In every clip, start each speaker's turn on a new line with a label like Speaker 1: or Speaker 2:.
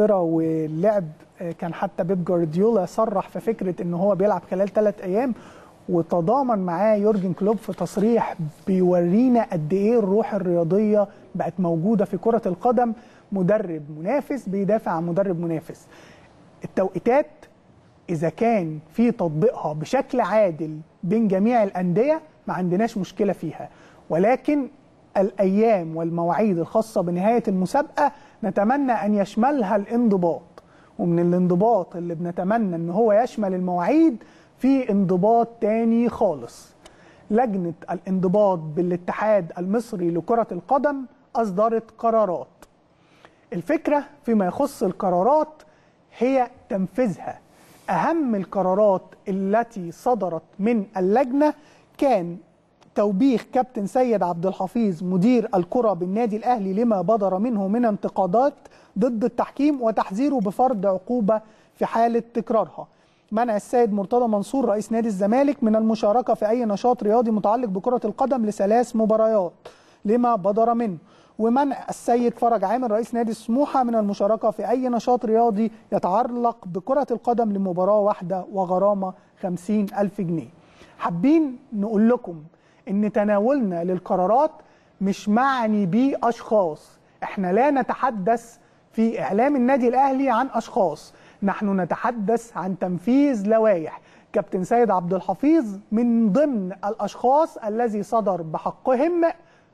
Speaker 1: واللعب آه، كان حتى بيب جوارديولا صرح في فكره ان هو بيلعب خلال ثلاث ايام وتضامن معاه يورجن كلوب في تصريح بيورينا قد ايه الروح الرياضيه بقت موجوده في كره القدم مدرب منافس بيدافع عن مدرب منافس التوقيتات اذا كان في تطبيقها بشكل عادل بين جميع الانديه ما عندناش مشكله فيها ولكن الايام والمواعيد الخاصه بنهايه المسابقه نتمنى أن يشملها الانضباط ومن الانضباط اللي بنتمنى أن هو يشمل المواعيد في انضباط تاني خالص لجنة الانضباط بالاتحاد المصري لكرة القدم أصدرت قرارات الفكرة فيما يخص القرارات هي تنفيذها أهم القرارات التي صدرت من اللجنة كان توبيخ كابتن سيد عبد الحفيظ مدير الكرة بالنادي الأهلي لما بدر منه من انتقادات ضد التحكيم وتحذيره بفرض عقوبة في حالة تكرارها منع السيد مرتضى منصور رئيس نادي الزمالك من المشاركة في أي نشاط رياضي متعلق بكرة القدم لثلاث مباريات لما بدر منه ومنع السيد فرج عامر رئيس نادي السموحة من المشاركة في أي نشاط رياضي يتعلق بكرة القدم لمباراة واحدة وغرامة 50000 ألف جنيه حابين نقول لكم ان تناولنا للقرارات مش معني بيه اشخاص احنا لا نتحدث في اعلام النادي الاهلي عن اشخاص نحن نتحدث عن تنفيذ لوائح كابتن سيد عبد الحفيظ من ضمن الاشخاص الذي صدر بحقهم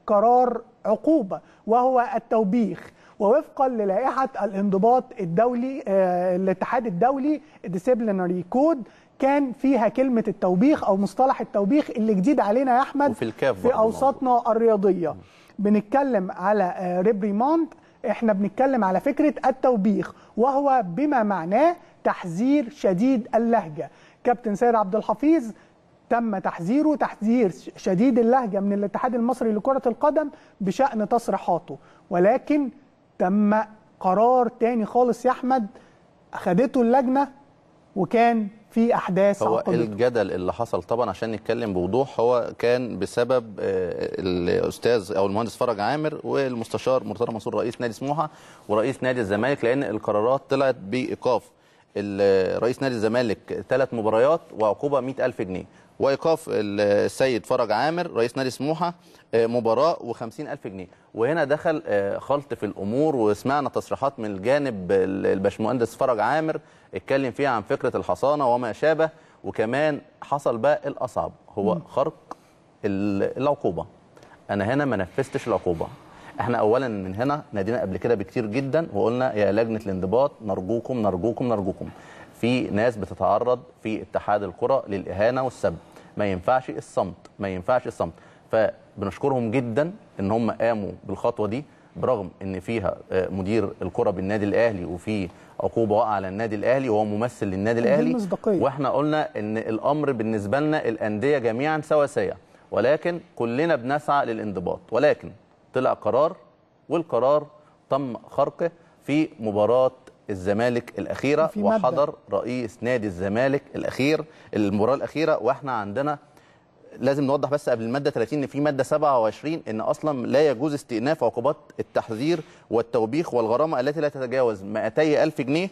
Speaker 1: قرار عقوبه وهو التوبيخ ووفقا للائحه الانضباط الدولي آه، الاتحاد الدولي ديسيبلينري كود كان فيها كلمه التوبيخ او مصطلح التوبيخ اللي جديد علينا يا احمد وفي الكاف في اوساطنا الرياضيه بنتكلم على آه، ريبريماند احنا بنتكلم على فكره التوبيخ وهو بما معناه تحذير شديد اللهجه كابتن سيد عبد الحفيظ تم تحذيره تحذير شديد اللهجه من الاتحاد المصري لكره القدم بشان تصريحاته ولكن تم قرار تاني خالص يا احمد اخدته اللجنه وكان في احداث هو عقدته. الجدل
Speaker 2: اللي حصل طبعا عشان نتكلم بوضوح هو كان بسبب آه، الاستاذ او المهندس فرج عامر والمستشار مرتضى منصور رئيس نادي سموحه ورئيس نادي الزمالك لان القرارات طلعت بايقاف رئيس نادي الزمالك ثلاث مباريات وعقوبه 100000 جنيه وايقاف السيد فرج عامر رئيس نادي سموحه آه، مباراه و50 الف جنيه وهنا دخل آه، خلط في الامور وسمعنا تصريحات من الجانب الباشمهندس فرج عامر اتكلم فيها عن فكره الحصانه وما شابه وكمان حصل بقى الاصعب هو خرق العقوبه انا هنا ما نفذتش العقوبه احنا اولا من هنا نادينا قبل كده بكتير جدا وقلنا يا لجنه الانضباط نرجوكم نرجوكم نرجوكم في ناس بتتعرض في اتحاد الكره للاهانه والسب ما ينفعش الصمت ما ينفعش الصمت فبنشكرهم جدا ان هم قاموا بالخطوه دي برغم ان فيها آه، مدير الكره بالنادي الاهلي وفي عقوبه واقعه على النادي الاهلي وهو ممثل للنادي الاهلي واحنا قلنا ان الامر بالنسبه لنا الانديه جميعا سواسيه ولكن كلنا بنسعى للانضباط ولكن طلع قرار والقرار تم خرقه في مباراه الزمالك الاخيره وحضر رئيس نادي الزمالك الاخير المباراه الاخيره واحنا عندنا لازم نوضح بس قبل الماده 30 ان في ماده 27 ان اصلا لا يجوز استئناف عقوبات التحذير والتوبيخ والغرامه التي لا تتجاوز 200000 جنيه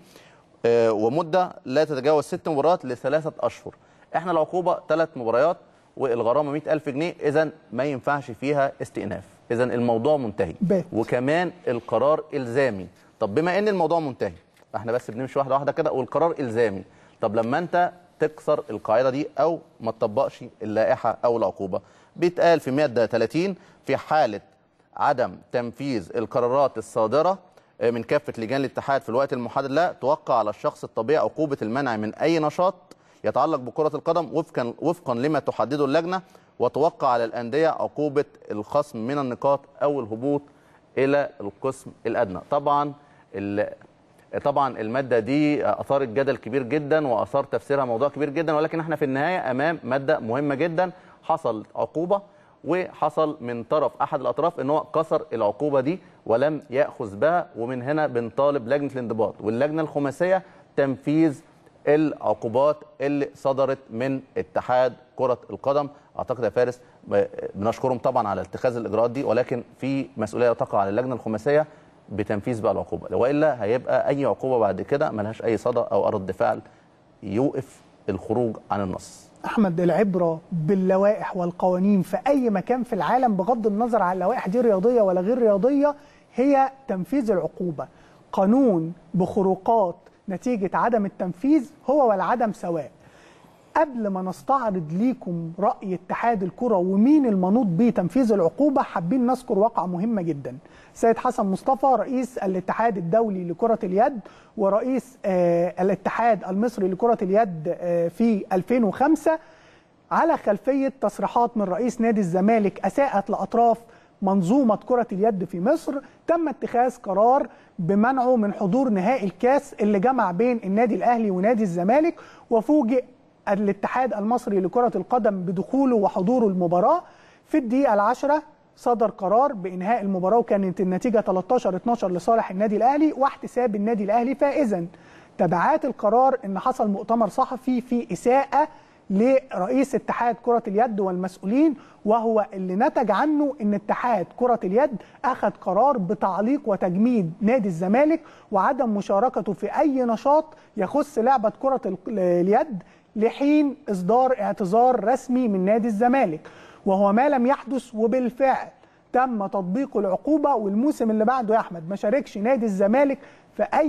Speaker 2: آه، ومده لا تتجاوز ست مباريات لثلاثه اشهر احنا العقوبه ثلاث مباريات والغرامه 100000 جنيه اذا ما ينفعش فيها استئناف اذا الموضوع منتهي بيت. وكمان القرار الزامي طب بما ان الموضوع منتهي احنا بس بنمشي واحده واحده كده والقرار الزامي طب لما انت تكسر القاعده دي او ما تطبقش اللائحه او العقوبه بيتقال في ماده 30 في حاله عدم تنفيذ القرارات الصادره آه، من كافه لجان الاتحاد في الوقت المحدد لا توقع على الشخص الطبيعي عقوبه المنع من اي نشاط يتعلق بكره القدم وفقا وفقا لما تحدده اللجنه وتوقع على الانديه عقوبه الخصم من النقاط او الهبوط الى القسم الادنى طبعا طبعا المادة دي أثارت جدل كبير جدا وأثار تفسيرها موضوع كبير جدا ولكن احنا في النهاية أمام مادة مهمة جدا حصل عقوبة وحصل من طرف أحد الأطراف أنه كسر العقوبة دي ولم يأخذ بها ومن هنا بنطالب لجنة الانضباط واللجنة الخماسية تنفيذ العقوبات اللي صدرت من اتحاد كرة القدم أعتقد يا فارس بنشكرهم طبعا على اتخاذ الإجراءات دي ولكن في مسؤولية تقع على اللجنة الخماسية بتنفيذ بقى العقوبه والا هيبقى اي عقوبه بعد كده ملهاش اي صدى او رد فعل يوقف الخروج عن النص
Speaker 1: احمد العبره باللوائح والقوانين في اي مكان في العالم بغض النظر عن اللوائح دي رياضيه ولا غير رياضيه هي تنفيذ العقوبه قانون بخروقات نتيجه عدم التنفيذ هو والعدم سواء قبل ما نستعرض ليكم راي اتحاد الكره ومين المنوط به تنفيذ العقوبه حابين نذكر واقعه مهمه جدا سيد حسن مصطفى رئيس الاتحاد الدولي لكره اليد ورئيس آه، الاتحاد المصري لكره اليد آه، في 2005 على خلفيه تصريحات من رئيس نادي الزمالك اساءت لاطراف منظومة كرة اليد في مصر تم اتخاذ قرار بمنعه من حضور نهائي الكاس اللي جمع بين النادي الأهلي ونادي الزمالك وفوجئ الاتحاد المصري لكرة القدم بدخوله وحضوره المباراة في الدقيقة العشرة صدر قرار بإنهاء المباراة وكانت النتيجة 13-12 لصالح النادي الأهلي واحتساب النادي الأهلي فائزا تبعات القرار أن حصل مؤتمر صحفي في إساءة لرئيس اتحاد كرة اليد والمسؤولين وهو اللي نتج عنه ان اتحاد كرة اليد اخذ قرار بتعليق وتجميد نادي الزمالك وعدم مشاركته في اي نشاط يخص لعبة كرة اليد لحين اصدار اعتذار رسمي من نادي الزمالك وهو ما لم يحدث وبالفعل تم تطبيق العقوبة والموسم اللي بعده يا احمد ما شاركش نادي الزمالك في اي